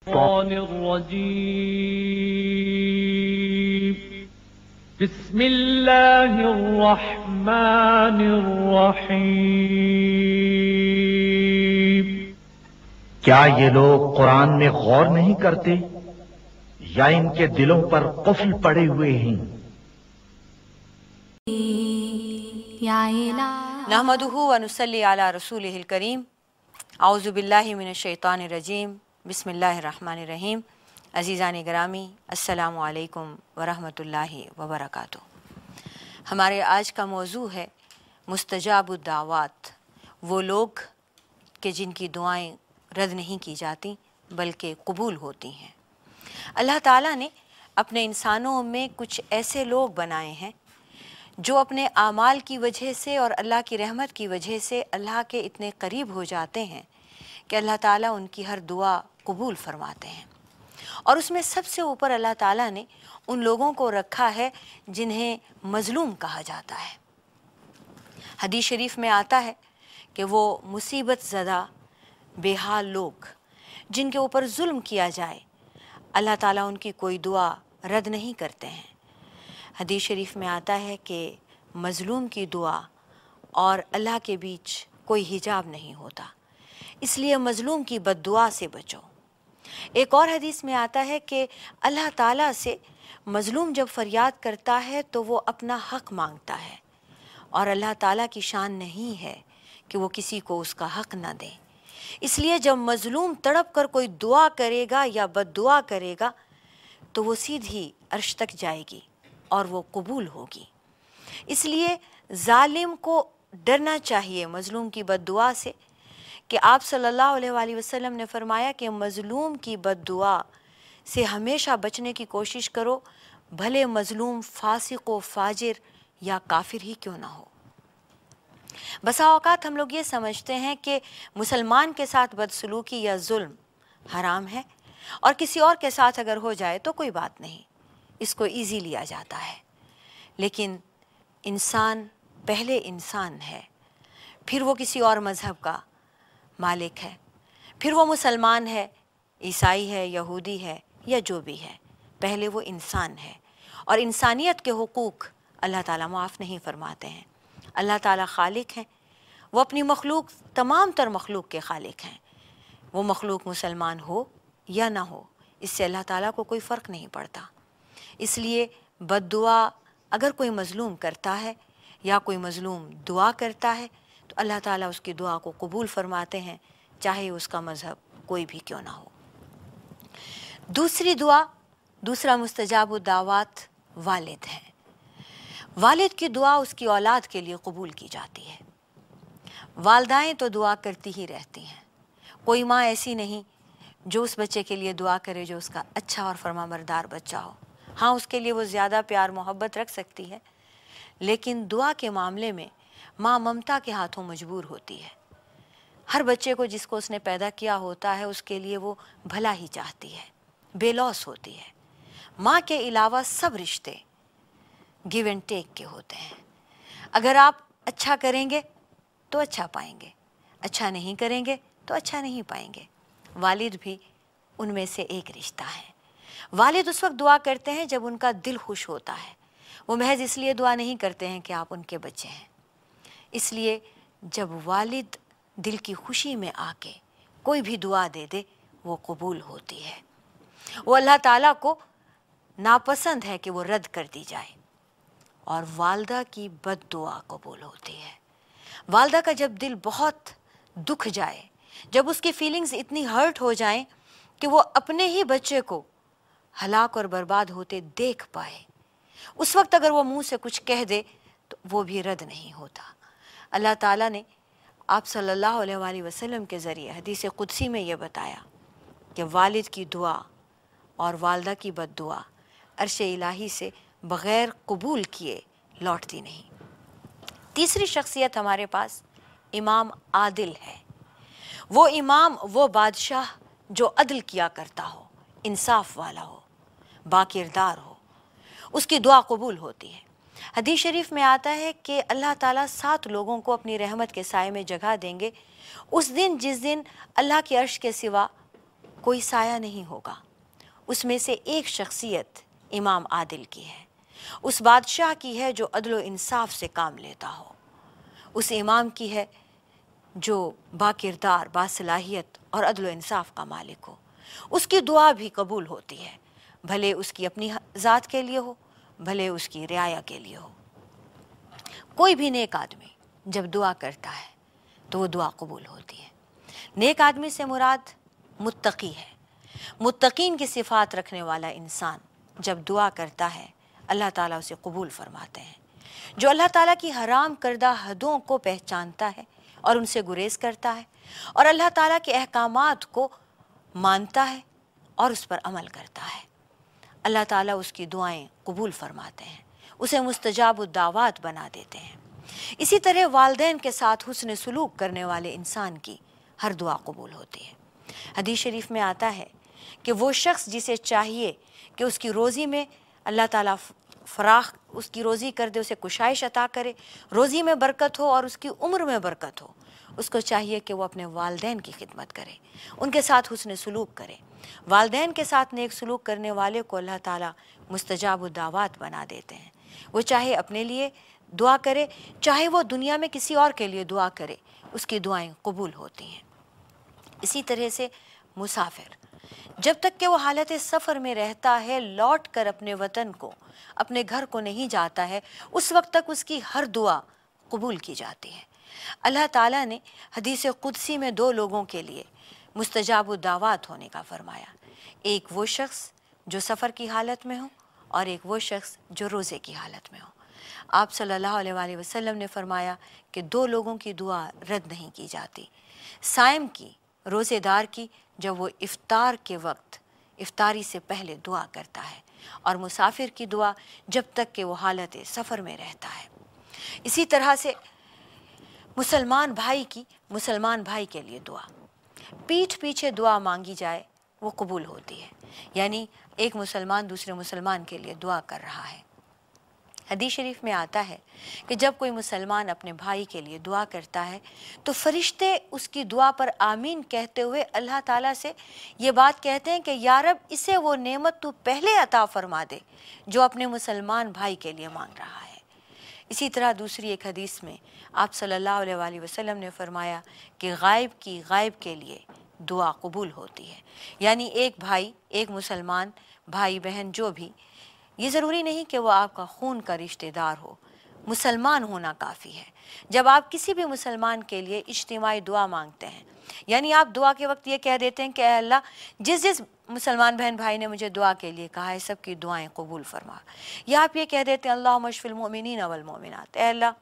الشيطان الرجيم بسم الله الرحمن الرحيم क्या ये लोग कुरान में गौर नहीं करते या इनके दिलों पर कुफल पड़े हुए हैं नहमदहू वनसली आला रसूल करीम रजीम बसमीम अज़ीज़ान ग्रामी असलकम वरहत ला वबरक हमारे आज का मौजू है मुस्तजाब दावत वो लोग के जिनकी दुआएं रद्द नहीं की जाती बल्कि कबूल होती हैं अल्लाह ताला ने अपने इंसानों में कुछ ऐसे लोग बनाए हैं जो अपने आमाल की वजह से और अल्लाह की रहमत की वजह से अल्लाह के इतने करीब हो जाते हैं कि अल्लाह ताला उनकी हर दुआ कबूल फरमाते हैं और उसमें सबसे ऊपर अल्लाह ताला ने उन लोगों को रखा है जिन्हें मज़लूम कहा जाता है हदीस शरीफ में आता है कि वो मुसीबत ज़दा बेहाल लोग जिनके ऊपर जुल्म किया जाए अल्लाह ताला उनकी कोई दुआ रद्द नहीं करते हैं हदीस शरीफ में आता है कि मज़लूम की दुआ और अल्लाह के बीच कोई हिजाब नहीं होता इसलिए मज़लूम की बददुआ से बचो एक और हदीस में आता है कि अल्लाह ताला से मज़लूम जब फ़रियाद करता है तो वो अपना हक़ मांगता है और अल्लाह ताला की शान नहीं है कि वो किसी को उसका हक़ ना दें इसलिए जब मज़लूम तड़प कर कोई दुआ करेगा या बद दुआ करेगा तो वो सीधी अर्श तक जाएगी और वो कबूल होगी इसलिए ालिम को डरना चाहिए मज़लूम की बद दुआ से कि आप सल्लल्लाहु अलैहि वसल्लम ने फरमाया कि मज़लूम की बद से हमेशा बचने की कोशिश करो भले मज़लूम फासिक व फाजिर या काफिर ही क्यों ना हो बसा हम लोग ये समझते हैं कि मुसलमान के साथ बदसलूकी या जुल्म हराम है और किसी और के साथ अगर हो जाए तो कोई बात नहीं इसको ईजी लिया जाता है लेकिन इंसान पहले इंसान है फिर वो किसी और मज़हब का मालिक है फिर वो मुसलमान है ईसाई है यहूदी है या जो भी है पहले वो इंसान है और इंसानियत के हकूक़ अल्लाह ताला माफ़ नहीं फरमाते हैं अल्लाह ताला खालिक हैं वो अपनी मखलूक तमाम तर मखलूक के खालिक हैं वो मखलूक मुसलमान हो या ना हो इससे अल्लाह ताला को कोई फ़र्क नहीं पड़ता इसलिए बद दुआ अगर कोई मज़लूम करता है या कोई मज़लूम दुआ करता है तो अल्लाह ताला उसकी दुआ को कबूल फरमाते हैं चाहे उसका मज़हब कोई भी क्यों ना हो दूसरी दुआ दूसरा मुस्तजाब दावत वालिद हैं वालिद की दुआ उसकी औलाद के लिए कबूल की जाती है वालदाएँ तो दुआ करती ही रहती हैं कोई माँ ऐसी नहीं जो उस बच्चे के लिए दुआ करे जो उसका अच्छा और फरमाबरदार बच्चा हो हाँ उसके लिए वो ज़्यादा प्यार मोहब्बत रख सकती है लेकिन दुआ के मामले में माँ ममता के हाथों मजबूर होती है हर बच्चे को जिसको उसने पैदा किया होता है उसके लिए वो भला ही चाहती है बेलॉस होती है माँ के अलावा सब रिश्ते गिव एंड टेक के होते हैं अगर आप अच्छा करेंगे तो अच्छा पाएंगे अच्छा नहीं करेंगे तो अच्छा नहीं पाएंगे वालिद भी उनमें से एक रिश्ता है वालिद उस वक्त दुआ करते हैं जब उनका दिल खुश होता है वो महज इसलिए दुआ नहीं करते हैं कि आप उनके बच्चे हैं इसलिए जब वालिद दिल की खुशी में आके कोई भी दुआ दे दे वो कबूल होती है वो अल्लाह ताला को नापसंद है कि वो रद्द कर दी जाए और वालदा की बद दुआ कबूल होती है वालदा का जब दिल बहुत दुख जाए जब उसकी फीलिंग्स इतनी हर्ट हो जाएं कि वो अपने ही बच्चे को हलाक और बर्बाद होते देख पाए उस वक्त अगर वो मुंह से कुछ कह दे तो वो भी रद्द नहीं होता अल्लाह ताला ने आप सल्लल्लाहु अलैहि वसल्लम के ज़रिए हदीस कुदसी में ये बताया कि वालिद की दुआ और वालदा की बद दुआ अरश इलाही से बग़ैर कबूल किए लौटती नहीं तीसरी शख्सियत हमारे पास इमाम आदिल है वो इमाम वो बादशाह जो अदल किया करता हो इंसाफ वाला हो बाकिरदार हो उसकी दुआ कबूल होती है हदीस शरीफ में आता है कि अल्लाह ताला सात लोगों को अपनी रहमत के साय में जगह देंगे उस दिन जिस दिन अल्लाह के अर्श के सिवा कोई साया नहीं होगा उसमें से एक शख्सियत इमाम आदिल की है उस बादशाह की है जो अदल इंसाफ से काम लेता हो उस इमाम की है जो बाकिरदार बासलाहियत और अदल इंसाफ का मालिक हो उसकी दुआ भी कबूल होती है भले उसकी अपनी ज़ात के लिए हो भले उसकी रियाया के लिए हो कोई भी नेक आदमी जब दुआ करता है तो वो दुआ कबूल होती है नेक आदमी से मुराद मुत्तकी है मुत्तकीन की सिफात रखने वाला इंसान जब दुआ करता है अल्लाह ताला उसे कबूल फरमाते हैं जो अल्लाह ताला की हराम करदा हदों को पहचानता है और उनसे गुरेज करता है और अल्लाह ताला के अहकाम को मानता है और उस पर अमल करता है अल्लाह ताला उसकी दुआएं कबूल फरमाते हैं उसे मुस्तजाब दावत बना देते हैं इसी तरह वालदे के साथ हुसन सलूक करने वाले इंसान की हर दुआ कबूल होती है हदीस शरीफ में आता है कि वो शख्स जिसे चाहिए कि उसकी रोज़ी में अल्लाह ताला फराख उसकी रोज़ी कर दे उसे कुशाइश अता करे रोज़ी में बरकत हो और उसकी उम्र में बरकत हो उसको चाहिए कि वो अपने वालदेन की खिदमत करे उनके साथ हुसन सलूक करे वालदेन के साथ नेक सलूक करने वाले को अल्लाह ताला मुस्तजाब दावत बना देते हैं वो चाहे अपने लिए दुआ करे चाहे वो दुनिया में किसी और के लिए दुआ करे उसकी दुआएं कबूल होती हैं इसी तरह से मुसाफिर जब तक कि वो हालत सफ़र में रहता है लौट कर अपने वतन को अपने घर को नहीं जाता है उस वक्त तक उसकी हर दुआ कबूल की जाती है अल्लाह ताला ने हदीस कुदसी में दो लोगों के लिए मुस्तजाब दावत होने का फरमाया एक वो शख्स जो सफ़र की हालत में हो और एक वो शख्स जो रोज़े की हालत में हो आप सल्लल्लाहु अलैहि वसल्लम ने फरमाया कि दो लोगों की दुआ रद्द नहीं की जाती साइम की रोज़ेदार की जब वो इफ़ार के वक्त इफ्तारी से पहले दुआ करता है और मुसाफिर की दुआ जब तक कि वो हालत सफ़र में रहता है इसी तरह से मुसलमान भाई की मुसलमान भाई के लिए दुआ पीठ पीछे दुआ मांगी जाए वो कबूल होती है यानी एक मुसलमान दूसरे मुसलमान के लिए दुआ कर रहा है हदीस शरीफ में आता है कि जब कोई मुसलमान अपने भाई के लिए दुआ करता है तो फरिश्ते उसकी दुआ पर आमीन कहते हुए अल्लाह ताला से ये बात कहते हैं कि यारब इसे वो नेमत तू पहले अता फरमा दे जो अपने मुसलमान भाई के लिए मांग रहा है इसी तरह दूसरी एक हदीस में आप सल्लल्लाहु अलैहि वसल्लम ने फरमाया कि गायब की गायब के लिए दुआ कबूल होती है यानी एक भाई एक मुसलमान भाई बहन जो भी ये ज़रूरी नहीं कि वह आपका खून का रिश्तेदार हो मुसलमान होना काफ़ी है जब आप किसी भी मुसलमान के लिए इज्तमाही दुआ मांगते हैं यानी आप दुआ के वक्त ये कह देते हैं कि अल्लाह जिस जिस मुसलमान बहन भाई ने मुझे दुआ के लिए कहा है सबकी दुआएं कबूल फरमा या आप ये कह देते हैं अल्लाह मशफ़िलमिन अवलमिनत अल्लाह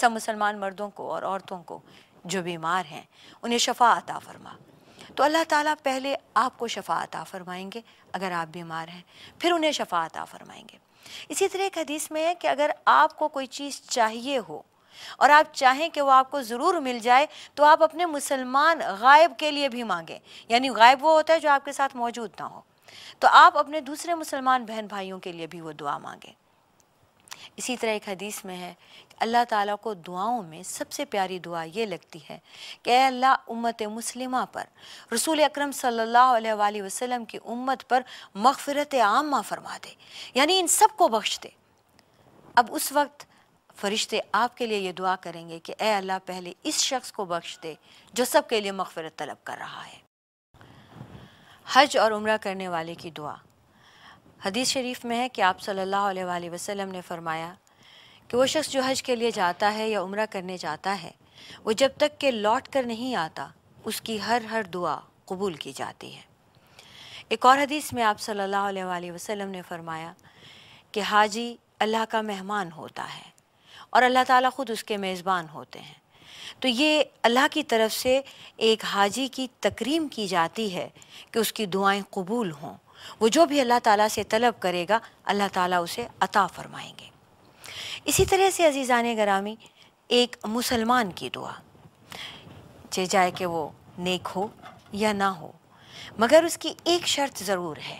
सब मुसलमान मर्दों को और औरतों को जो बीमार हैं उन्हें शफा अता फरमा तो अल्लाह ताला पहले आपको शफा अता फरमाएंगे अगर आप बीमार हैं फिर उन्हें शफा अता फरमाएंगे इसी तरह एक हदीस में है कि अगर आपको कोई चीज़ चाहिए हो और आप चाहें कि वो आपको ज़रूर मिल जाए तो आप अपने मुसलमान गायब के लिए भी मांगें यानी गायब वो होता है जो आपके साथ मौजूद ना हो तो आप अपने दूसरे मुसलमान बहन भाइयों के लिए भी वो दुआ मांगें इसी तरह एक हदीस में है अल्लाह ताला को दुआओं में सबसे प्यारी दुआ ये लगती है कि अल्लाह उम्मत मुस्लिमा पर रसूल अकरम सल्लल्लाहु अलैहि वसल्लम की उम्मत पर मगफरत आमा फरमा दे यानी इन सबको बख्श दे अब उस वक्त फरिश्ते आपके लिए ये दुआ करेंगे कि ए अल्लाह पहले इस शख्स को बख्श दे जो सब के लिए मगफरत तलब कर रहा है हज और उम्र करने वाले की दुआ हदीस शरीफ में है कि आप सल्लल्लाहु अलैहि वसल्लम ने फरमाया कि वो शख्स जो हज के लिए जाता है या उम्र करने जाता है वो जब तक के लौट कर नहीं आता उसकी हर हर दुआ कबूल की जाती है एक और हदीस में आप सल्लल्लाहु अलैहि वसल्लम ने फरमाया कि हाजी अल्लाह का मेहमान होता है और अल्लाह ताला ख़ुद उसके मेज़बान होते हैं तो ये अल्लाह की तरफ से एक हाजी की तकरीम की जाती है कि उसकी दुआएं कबूल हों वो जो भी अल्लाह ताला से तलब करेगा अल्लाह ताला उसे अता फ़रमाएंगे इसी तरह से अजीज़ान गरामी एक मुसलमान की दुआ चे जाए कि वो नेक हो या ना हो मगर उसकी एक शर्त ज़रूर है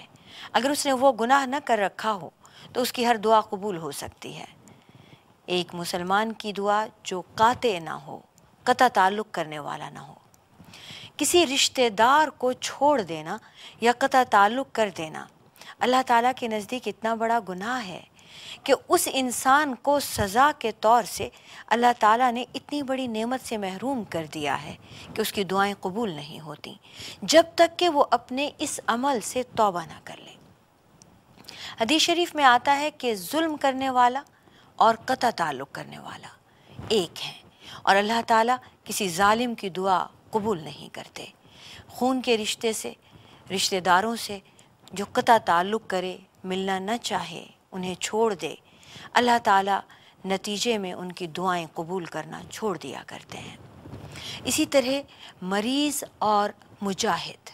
अगर उसने वो गुनाह न कर रखा हो तो उसकी हर दुआ कबूल हो सकती है एक मुसलमान की दुआ जो काते ना हो कता ताल्लुक़ करने वाला ना हो किसी रिश्तेदार को छोड़ देना या कता ताल्लुक़ कर देना अल्लाह ताला के नज़दीक इतना बड़ा गुनाह है कि उस इंसान को सज़ा के तौर से अल्लाह ताला ने इतनी बड़ी नेमत से महरूम कर दिया है कि उसकी दुआएं कबूल नहीं होती जब तक कि वो अपने इस अमल से तौबा ना कर ले हदीस शरीफ में आता है कि जुल्म करने वाला और कता ताल्लुक़ करने वाला एक हैं और अल्लाह ताला किसी ालिम की दुआ कबूल नहीं करते खून के रिश्ते से रिश्तेदारों से जो कता ताल्लुक़ करे मिलना न चाहे उन्हें छोड़ दे अल्लाह ताला नतीजे में उनकी दुआएं कबूल करना छोड़ दिया करते हैं इसी तरह मरीज़ और मुजाहिद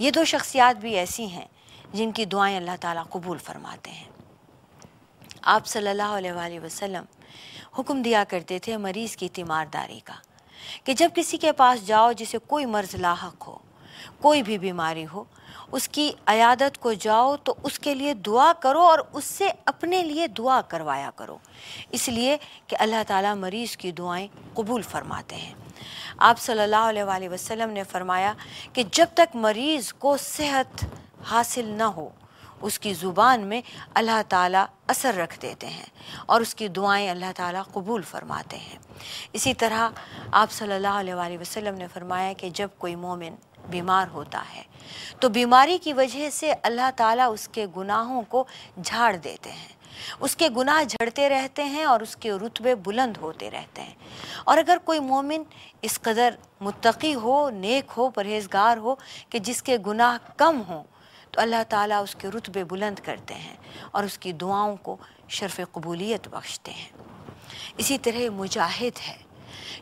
ये दो शख्सियात भी ऐसी हैं जिनकी दुआएं अल्लाह ताला कबूल फरमाते हैं आप सल्लल्लाहु अलैहि वसल्लम हुक्म दिया करते थे मरीज़ की तीमारदारी का कि जब किसी के पास जाओ जिसे कोई मर्ज लाक हो कोई भी बीमारी हो उसकी अयादत को जाओ तो उसके लिए दुआ करो और उससे अपने लिए दुआ करवाया करो इसलिए कि अल्लाह ताला मरीज़ की दुआएं कबूल फरमाते हैं आप सल्लल्लाहु अलैहि वसल्लम ने फरमाया कि जब तक मरीज़ को सेहत हासिल ना हो उसकी ज़ुबान में अल्लाह ताला असर रख देते हैं और उसकी दुआएं अल्लाह ताला कबूल फरमाते हैं इसी तरह आप सल्लल्लाहु अलैहि वसल्लम ने फरमाया कि जब कोई मोमिन बीमार होता है तो बीमारी की वजह से अल्लाह ताला उसके गुनाहों को झाड़ देते हैं उसके गुनाह झड़ते रहते हैं और उसके रुतबे बुलंद होते रहते हैं और अगर कोई मोमिन इस कदर मुतकी हो नेक हो परहेजगार हो कि जिसके गुनाह कम हों तो अल्लाह ताला उसके रुतबे बुलंद करते हैं और उसकी दुआओं को शर्फ कबूलियत बख्शते हैं इसी तरह मुजाहिद है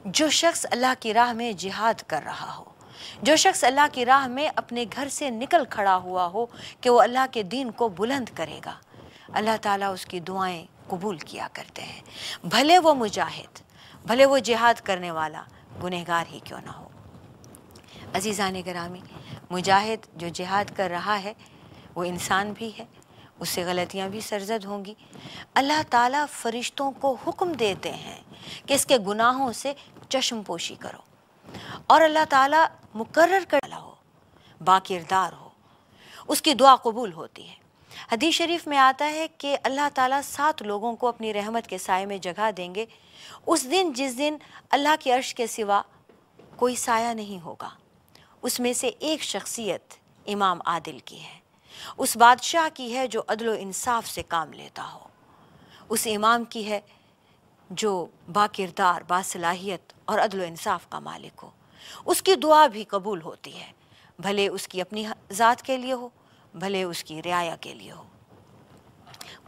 जो शख्स अल्लाह की राह में जिहाद कर रहा हो जो शख्स अल्लाह की राह में अपने घर से निकल खड़ा हुआ हो कि वो अल्लाह के दीन को बुलंद करेगा अल्लाह ताला उसकी दुआएं कबूल किया करते हैं भले वो मुजाहिद भले वो जिहाद करने वाला गुनहगार ही क्यों ना हो अजीज़ा ने ग्रामी मुजाहिद जो जिहाद कर रहा है वो इंसान भी है उससे गलतियाँ भी सरजद होंगी अल्लाह ताला फरिश्तों को हुक्म देते हैं कि इसके गुनाहों से चश्मपोशी करो और अल्लाह ताला मुकर्र कर हो बाकिरदार हो उसकी दुआ कबूल होती है हदीस शरीफ में आता है कि अल्लाह ताला सात लोगों को अपनी रहमत के साय में जगह देंगे उस दिन जिस दिन अल्लाह के अर्श के सिवा कोई साया नहीं होगा उसमें से एक शख्सियत इमाम आदिल की है उस बादशाह की है जो अदलो इंसाफ से काम लेता हो उस इमाम की है जो बाकिरदार बासलाहियत और अदल इंसाफ का मालिक हो उसकी दुआ भी कबूल होती है भले उसकी अपनी ज़ात के लिए हो भले उसकी रियाया के लिए हो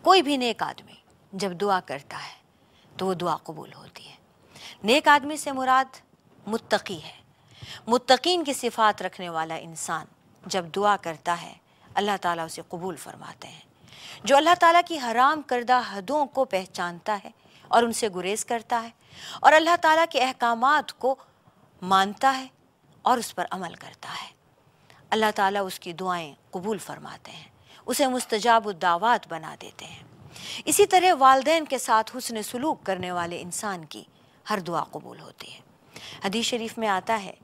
कोई भी नेक आदमी जब दुआ करता है तो वो दुआ कबूल होती है नेक आदमी से मुराद मुत्तकी है मुत्तकीन की सिफात रखने वाला इंसान जब दुआ करता है अल्लाह ताला उसे कबूल फरमाते हैं जो अल्लाह ताला की हराम करदा हदों को पहचानता है और उनसे गुरेज करता है और अल्लाह ताला के अहकाम को मानता है और उस पर अमल करता है अल्लाह ताला उसकी दुआएं कबूल फरमाते हैं उसे मुस्तजाब दावत बना देते हैं इसी तरह वालदेन के साथ हुसन सलूक करने वाले इंसान की हर दुआ कबूल होती है हदीस शरीफ में आता है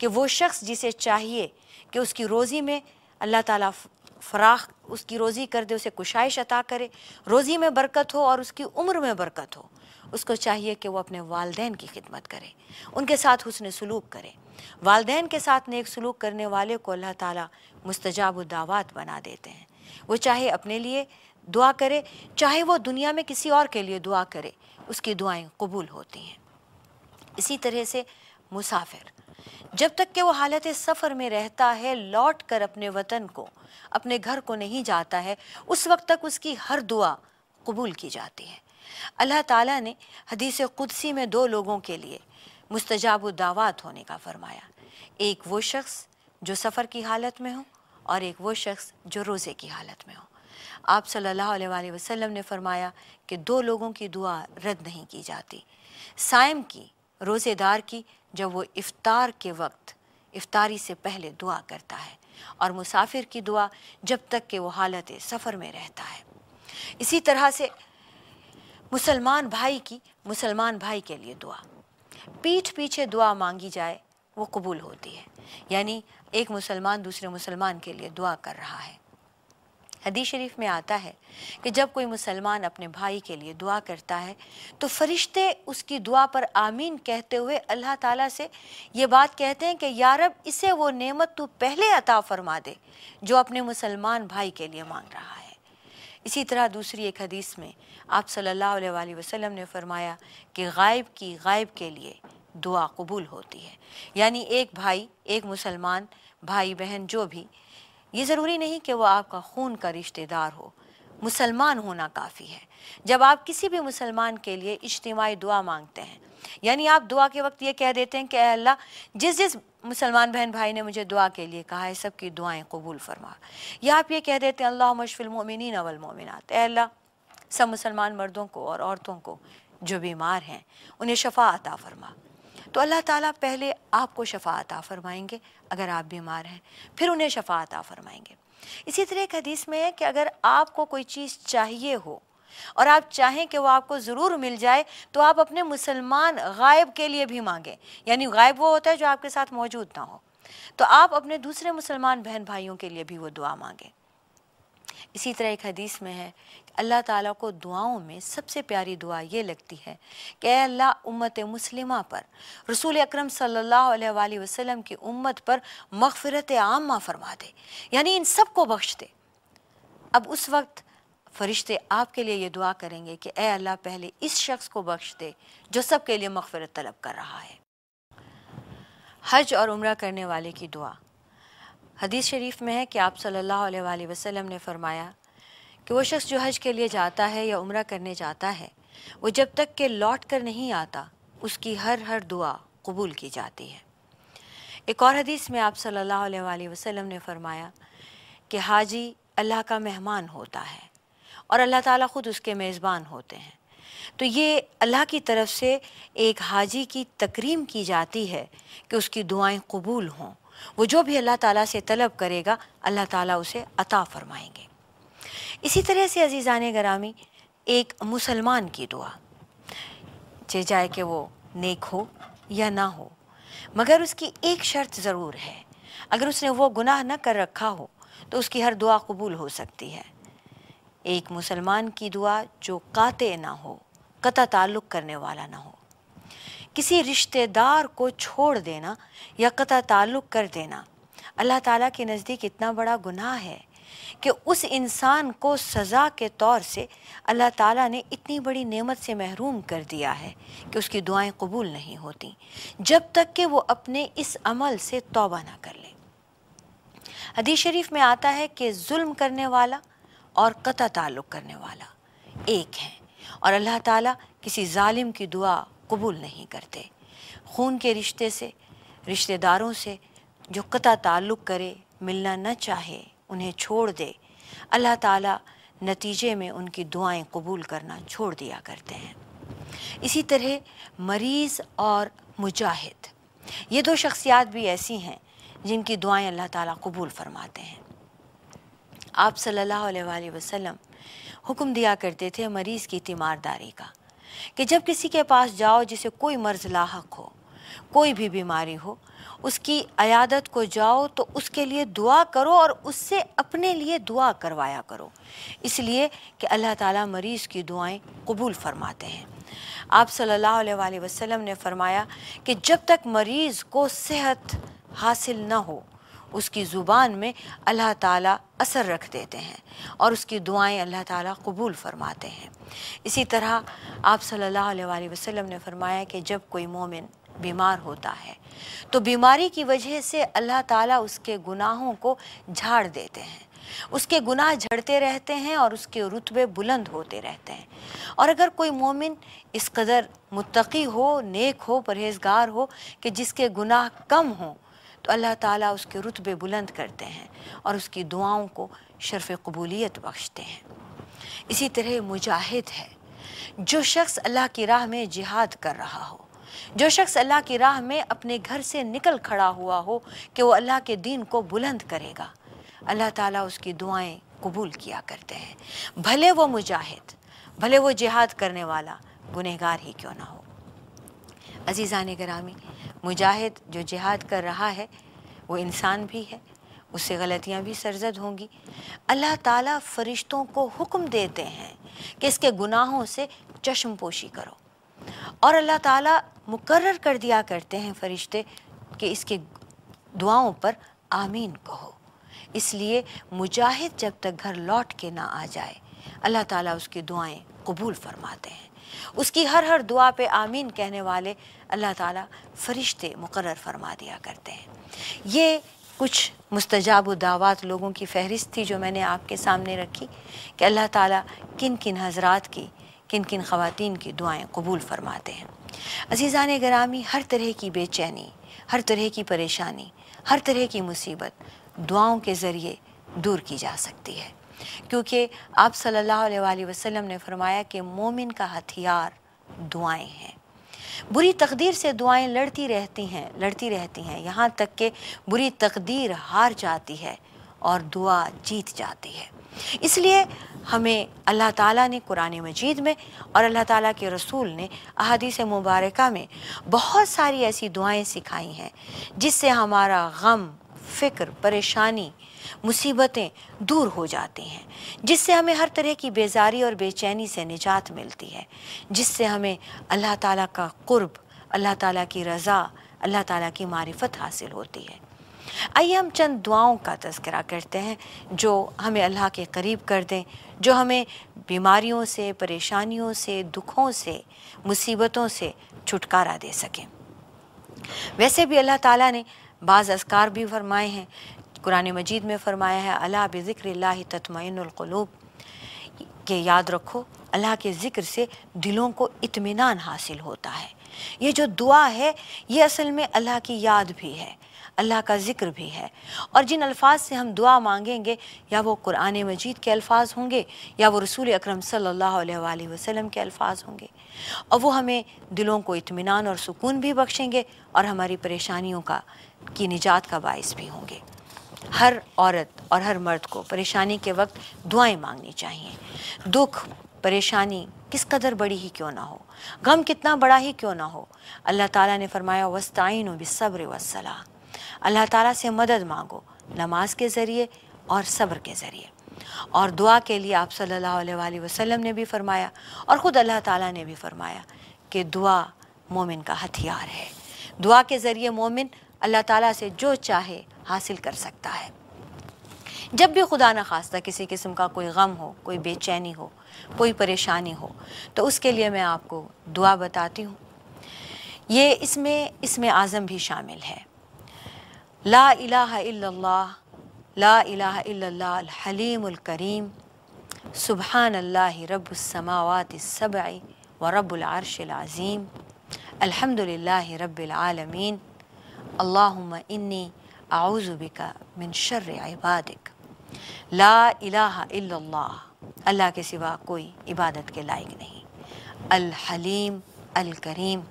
कि वो शख्स जिसे चाहिए कि उसकी रोज़ी में अल्लाह ताला फराख उसकी रोज़ी कर दे उसे कुशाइश अता करे रोज़ी में बरकत हो और उसकी उम्र में बरकत हो उसको चाहिए कि वो अपने वालदे की खिदमत करे उनके साथ हुसन सलूक करे वालदे के साथ नेक सलूक करने वाले को अल्लाह ताली मुस्तजाब दावत बना देते हैं वो चाहे अपने लिए दुआ करे चाहे वो दुनिया में किसी और के लिए दुआ करे उसकी दुआएं कबूल होती हैं इसी तरह से मुसाफिर जब तक कि वो हालत सफ़र में रहता है लौट कर अपने वतन को अपने घर को नहीं जाता है उस वक्त तक उसकी हर दुआ कबूल की जाती है अल्लाह ताला ने हदीस कुदसी में दो लोगों के लिए मुस्तजाब दावत होने का फरमाया एक वो शख्स जो सफ़र की हालत में हो और एक वो शख्स जो रोज़े की हालत में हो आप सल्लल्लाहु अलैहि वसल्लम ने फरमाया कि दो लोगों की दुआ रद्द नहीं की जाती सायम की रोज़ेदार की जब वो इफ़ार के वक्त इफ्तारी से पहले दुआ करता है और मुसाफिर की दुआ जब तक कि वो हालत सफ़र में रहता है इसी तरह से मुसलमान भाई की मुसलमान भाई के लिए दुआ पीठ पीछे दुआ मांगी जाए वो कबूल होती है यानी एक मुसलमान दूसरे मुसलमान के लिए दुआ कर रहा है हदीस शरीफ में आता है कि जब कोई मुसलमान अपने भाई के लिए दुआ करता है तो फरिश्ते उसकी दुआ पर आमीन कहते हुए अल्लाह ताला से ये बात कहते हैं कि यारब इसे वो नेमत तो पहले अता फरमा दे जो अपने मुसलमान भाई के लिए मांग रहा है इसी तरह दूसरी एक हदीस में आप सल्लल्लाहु अलैहि वसल्लम ने फरमाया कि गायब की गायब के लिए दुआ कबूल होती है यानी एक भाई एक मुसलमान भाई बहन जो भी ये ज़रूरी नहीं कि वह आपका खून का रिश्तेदार हो मुसलमान होना काफ़ी है जब आप किसी भी मुसलमान के लिए इज्तमाही दुआ मांगते हैं यानी आप दुआ के वक्त ये कह देते हैं कि अल्लाह जिस जिस मुसलमान बहन भाई ने मुझे दुआ के लिए कहा है सबकी दुआएं कबूल फरमा या आप ये कह देते हैं अल्लाह मशफिलमिन अवलमिनत अल्लाह सब मुसलमान मर्दों को और औरतों को जो बीमार हैं उन्हें शफा अता फरमा तो अल्लाह ताला पहले आपको शफा अता फरमाएंगे अगर आप बीमार हैं फिर उन्हें शफात आ फरमाएंगे इसी तरह एक हदीस में है कि अगर आपको कोई चीज़ चाहिए हो और आप चाहें कि वो आपको ज़रूर मिल जाए तो आप अपने मुसलमान गायब के लिए भी मांगें यानी गायब वो होता है जो आपके साथ मौजूद ना हो तो आप अपने दूसरे मुसलमान बहन भाइयों के लिए भी वो दुआ मांगें इसी तरह एक हदीस में है अल्लाह ताला को दुआओं में सबसे प्यारी दुआ ये लगती है कि अल्लाह उम्मत मुस्लिमा पर रसूल अकरम सल्लल्लाहु अलैहि वसल्लम की उम्मत पर मगफरत आमा फरमा दे यानी इन सब को बख्श दे अब उस वक्त फरिश्ते आपके लिए ये दुआ करेंगे कि ए अल्लाह पहले इस शख्स को बख्श दे जो सब के लिए मगफरत तलब कर रहा है हज और उम्र करने वाले की दुआ हदीस शरीफ में है कि आप सल्लल्लाहु अलैहि वसल्लम ने फरमाया कि वो शख्स जो हज के लिए जाता है या उम्र करने जाता है वो जब तक के लौट कर नहीं आता उसकी हर हर दुआ कबूल की जाती है एक और हदीस में आप सल्लल्लाहु अलैहि वसल्लम ने फरमाया कि हाजी अल्लाह का मेहमान होता है और अल्लाह ताला ख़ुद उसके मेज़बान होते हैं तो ये अल्लाह की तरफ से एक हाजी की तकरीम की जाती है कि उसकी दुआएं कबूल हों वो जो भी अल्लाह ताला से तलब करेगा अल्लाह ताला उसे अता फ़रमाएंगे इसी तरह से अजीज़ान गरामी एक मुसलमान की दुआ चे जाए कि वो नेक हो या ना हो मगर उसकी एक शर्त ज़रूर है अगर उसने वो गुनाह न कर रखा हो तो उसकी हर दुआ कबूल हो सकती है एक मुसलमान की दुआ जो काते ना हो कता ताल्लुक़ करने वाला ना हो किसी रिश्तेदार को छोड़ देना या कता ताल्लुक़ कर देना अल्लाह ताला के नज़दीक इतना बड़ा गुनाह है कि उस इंसान को सज़ा के तौर से अल्लाह ताला ने इतनी बड़ी नेमत से महरूम कर दिया है कि उसकी दुआएं कबूल नहीं होती जब तक कि वो अपने इस अमल से तौबा ना कर ले हदीस शरीफ में आता है कि जुल्म करने वाला और कता ताल्लुक़ करने वाला एक हैं और अल्लाह ताला किसी जालिम की दुआ कबूल नहीं करते खून के रिश्ते से रिश्तेदारों से जो कता ताल्लुक़ करे मिलना न चाहे उन्हें छोड़ दे अल्लाह ताला नतीजे में उनकी दुआएं कबूल करना छोड़ दिया करते हैं इसी तरह मरीज़ और मुजाहिद ये दो शख्सियात भी ऐसी हैं जिनकी दुआएं अल्लाह ताला कबूल फरमाते हैं आप सल्लल्लाहु अलैहि वसल्लम हुक्म दिया करते थे मरीज़ की तीमारदारी का कि जब किसी के पास जाओ जिसे कोई मर्ज लाक हो कोई भी बीमारी हो उसकी अयादत को जाओ तो उसके लिए दुआ करो और उससे अपने लिए दुआ करवाया करो इसलिए कि अल्लाह ताला मरीज़ की दुआएं कबूल फरमाते हैं आप सल्लल्लाहु अलैहि वसल्लम ने फरमाया कि जब तक मरीज़ को सेहत हासिल न हो उसकी ज़ुबान में अल्लाह ताला असर रख देते हैं और उसकी दुआएं अल्लाह ताला कबूल फरमाते हैं इसी तरह आप सल्लल्लाहु अलैहि वसल्लम ने फरमाया कि जब कोई मोमिन बीमार होता है तो बीमारी की वजह से अल्लाह ताला उसके गुनाहों को झाड़ देते हैं उसके गुनाह झड़ते रहते हैं और उसके रुतबे बुलंद होते रहते हैं और अगर कोई मोमिन इस कदर मुतकी हो नेक हो परहेजगार हो कि जिसके गुनाह कम हों तो अल्लाह ताला उसके रुतबे बुलंद करते हैं और उसकी दुआओं को शर्फ कबूलियत बख्शते हैं इसी तरह मुजाहिद है जो शख्स अल्लाह की राह में जिहाद कर रहा हो जो शख्स अल्लाह की राह में अपने घर से निकल खड़ा हुआ हो कि वो अल्लाह के दीन को बुलंद करेगा अल्लाह ताला उसकी दुआएं कबूल किया करते हैं भले वो मुजाहिद भले वो जिहाद करने वाला गुनहगार ही क्यों ना हो अजीज़ा ने ग्रामी मुजाहिद जो जिहाद कर रहा है वो इंसान भी है उससे गलतियाँ भी सरजद होंगी अल्लाह ताला फरिश्तों को हुक्म देते हैं कि इसके गुनाहों से चश्मपोशी करो और अल्लाह ताला मुकर्र कर दिया करते हैं फरिश्ते कि इसके दुआओं पर आमीन कहो इसलिए मुजाहिद जब तक घर लौट के ना आ जाए अल्लाह ताला उसकी दुआएं कबूल फरमाते हैं उसकी हर हर दुआ पे आमीन कहने वाले अल्लाह ताला फरिश्ते मुकर फरमा दिया करते हैं ये कुछ मुस्तजाब दावत लोगों की फहरिस्त थी जो मैंने आपके सामने रखी कि अल्लाह ताला किन किन हजरात की किन किन खातन की दुआएँ कबूल फरमाते हैं अजीज़ान ग्रामी हर तरह की बेचैनी हर तरह की परेशानी हर तरह की मुसीबत दुआओं के ज़रिए दूर की जा सकती है क्योंकि आप सल्लल्लाहु अलैहि वसल्लम ने फरमाया कि मोमिन का हथियार दुआएं हैं बुरी तकदीर से दुआएं लड़ती रहती हैं लड़ती रहती हैं यहाँ तक कि बुरी तकदीर हार जाती है और दुआ जीत जाती है इसलिए हमें अल्लाह ताला ने कुरान मजीद में और अल्लाह ताला के रसूल ने अहदीस मुबारक में बहुत सारी ऐसी दुआएं सिखाई हैं जिससे हमारा गम फ़िक्र परेशानी मुसीबतें दूर हो जाती हैं जिससे हमें हर तरह की बेजारी और बेचैनी से निजात मिलती है जिससे हमें अल्लाह ताला का कुर्ब अल्लाह ताला की रज़ा अल्लाह ताला की मारिफत हासिल होती है आइए हम चंद दुआओं का तस्करा करते हैं जो हमें अल्लाह के करीब कर दें जो हमें बीमारियों से परेशानियों से दुखों से मुसीबतों से छुटकारा दे सकें वैसे भी अल्लाह ताला ने बाज़ असकार भी फरमाए हैं कुरान मजीद में फ़रमाया है अला बिक्र ततमिनकलूब के याद रखो अल्लाह के ज़िक्र से दिलों को इत्मीनान हासिल होता है ये जो दुआ है ये असल में अल्लाह की याद भी है अल्लाह का ज़िक्र भी है और जिन अल्फाज से हम दुआ मांगेंगे या वो कुरान मजीद के अल्फाज होंगे या वो रसूल अक्रम सल्ला के अल्फाज होंगे और वो हमें दिलों को इतमान और सुकून भी बख्शेंगे और हमारी परेशानियों का की निजात का बायस भी होंगे हर औरत और हर मर्द को परेशानी के वक्त दुआएं मांगनी चाहिए दुख परेशानी किस कदर बड़ी ही क्यों ना हो गम कितना बड़ा ही क्यों ना हो अल्लाह ताला ने फरमाया वस्ताइन बिसब्र वसला अल्लाह ताला से मदद मांगो नमाज के ज़रिए और सब्र के ज़रिए और दुआ के लिए आप सल्लल्लाहु अलैहि वसल्लम ने भी फरमाया और ख़ुद अल्लाह ताला ने भी फरमाया कि दुआ मोमिन का हथियार है दुआ के ज़रिए मोमिन अल्लाह ताला से जो चाहे हासिल कर सकता है जब भी खुदा न खास्ता किसी किस्म का कोई गम हो कोई बेचैनी हो कोई परेशानी हो तो उसके लिए मैं आपको दुआ बताती हूँ ये इसमें इसमें आज़म भी शामिल है ला इलाह इल्लल्लाह ला इलाह इल्लल्लाह हलीमुल करीम सुबहान अल्लाह रब्बुस्समावाति सबई व रब्बुल अर्शिल अज़ीम अल्हम्दुलिल्लाह रब्बिल आलमीन अल्लाहुम्मा इन्नी आउज़ु बिका मिन शर्र इबादिक ला इलाह इल्लल्लाह अल्लाह के सिवा कोई इबादत के लायक नहीं अल हलीम अल करीम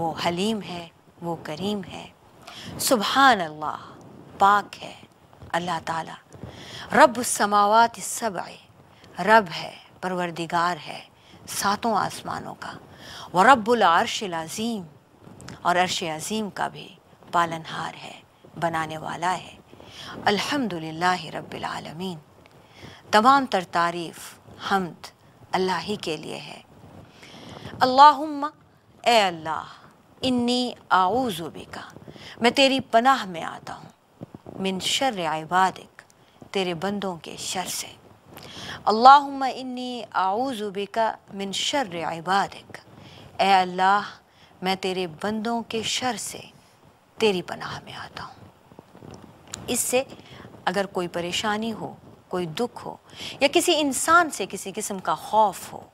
वो हलीम है वो करीम है सुबहान अल्लाह पाक है अल्लाह ताला रब समावत सब रब है परवरदिगार है सातों आसमानों का व अज़ीम और अरश अज़ीम का भी पालनहार है बनाने वाला है अल्हम्दुलिल्लाह रब्बिल आलमीन तमाम तर तारीफ़ हमद अल्लाह ही के लिए है अल्लाहुम्मा ए अल्लाह इन्नी आऊज़ुबिका मैं तेरी पनाह में आता हूँ मिन शर आबादिक तेरे बंदों के शर से अल्लाहुम्मा इन्नी आउज़ुबिका मिन शर आबादिक ए अल्लाह मैं तेरे बंदों के शर से तेरी पनाह में आता हूँ इससे अगर कोई परेशानी हो कोई दुख हो या किसी इंसान से किसी किस्म का खौफ हो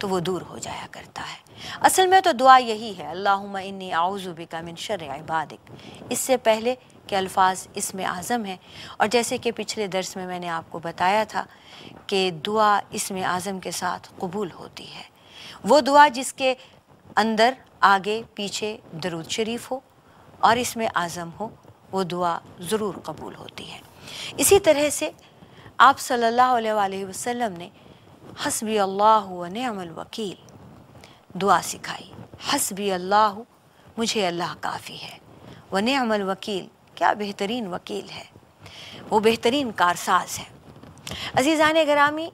तो वो दूर हो जाया करता है असल में तो दुआ यही है अल्लाह इन्नी आउज़ुबिका मिन शर इबादिक इससे पहले के अल्फाज इसमें आज़म हैं और जैसे कि पिछले दर्स में मैंने आपको बताया था कि दुआ इसमें आज़म के साथ कबूल होती है वो दुआ जिसके अंदर आगे पीछे दरूद शरीफ हो और इसमें आज़म हो वो दुआ ज़रूर कबूल होती है इसी तरह से आप सल्लल्लाहु अलैहि वसल्लम ने हसबी अल्लाह वनमल वकील दुआ सिखाई हसबी अल्लाह मुझे अल्लाह काफ़ी है अमल वकील क्या बेहतरीन वकील है वो बेहतरीन कारसाज है अजीज़ान ग्रामी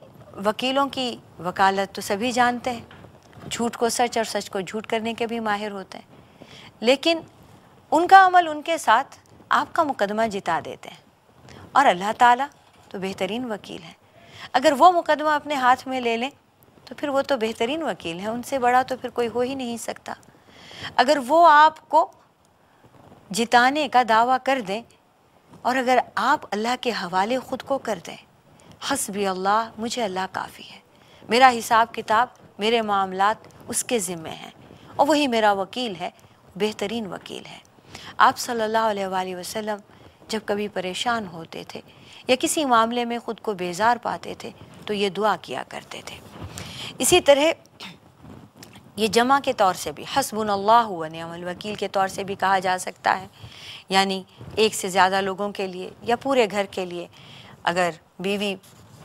वकीलों की वकालत तो सभी जानते हैं झूठ को सच और सच को झूठ करने के भी माहिर होते हैं लेकिन उनका अमल उनके साथ आपका मुकदमा जिता देते हैं और अल्लाह ताला तो बेहतरीन वकील हैं अगर वो मुकदमा अपने हाथ में ले लें तो फिर वो तो बेहतरीन वकील हैं उनसे बड़ा तो फिर कोई हो ही नहीं सकता अगर वो आपको जिताने का दावा कर दें और अगर आप अल्लाह के हवाले ख़ुद को कर दें भी अल्लाह मुझे अल्लाह काफ़ी है मेरा हिसाब किताब मेरे मामला उसके ज़िम्मे हैं और वही मेरा वकील है बेहतरीन वकील है आप सल्लल्लाहु अलैहि वसल्लम जब कभी परेशान होते थे या किसी मामले में ख़ुद को बेजार पाते थे तो ये दुआ किया करते थे इसी तरह ये जमा के तौर से भी हसबुन अल्लाह वकील के तौर से भी कहा जा सकता है यानी एक से ज़्यादा लोगों के लिए या पूरे घर के लिए अगर बीवी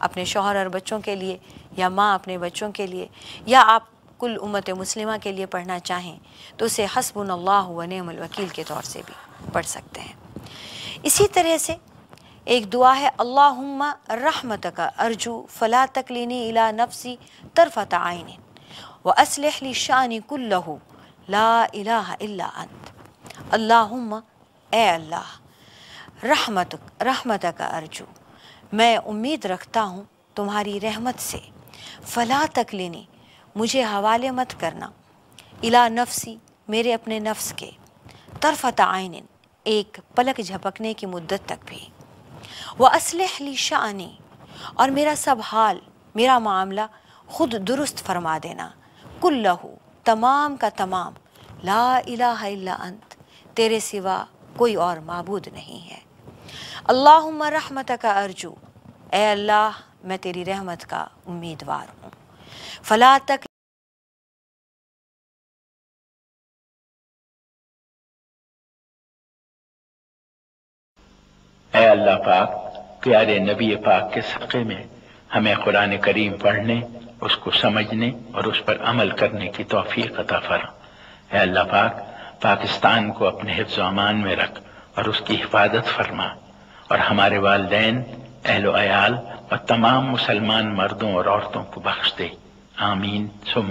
अपने शोहर और बच्चों के लिए या माँ अपने बच्चों के लिए या आप कुल उम्मत मुस्लिमा के लिए पढ़ना चाहें तो उसे हसबुन अल्लाह वकील के तौर से भी पढ़ सकते हैं इसी तरह से एक दुआ है अल्लाहुम्मा रहमत का अर्जू फ़ला तकलीनी इला नफसी तरफ़ा तयन व असलहली शानी कुल्लहू ला इलाह इल्ला अंत अल्लाहुम्मा ए अल्लाह रहमत रहमत का अर्जू मैं उम्मीद रखता हूँ तुम्हारी रहमत से फ़ला तकलीनी मुझे हवाले मत करना इला नफसी मेरे अपने नफ्स के तरफ़ा तयन एक पलक झपकने की मुद्दत तक भी व असलह ली शानी और मेरा सब हाल मेरा मामला ख़ुद दुरुस्त फरमा देना कुल्लहू तमाम का तमाम ला इलाह इल्ला अंत तेरे सिवा कोई और मबूद नहीं है अल्लाह रहमत का अर्जू ए अल्लाह मैं तेरी रहमत का उम्मीदवार हूँ फला तक ए अल्लाह पाक प्यारे नबी पाक के सदक़े में हमें कुरान करीम पढ़ने उसको समझने और उस पर अमल करने की तोफ़ी अता फरमा अल्लाह पाक पाकिस्तान को अपने हिफ्ज अमान में रख और उसकी हिफाजत फरमा और हमारे वालदेन अहल अयाल और तमाम मुसलमान मर्दों और औरतों को बख्श दे आमीन सुम्मा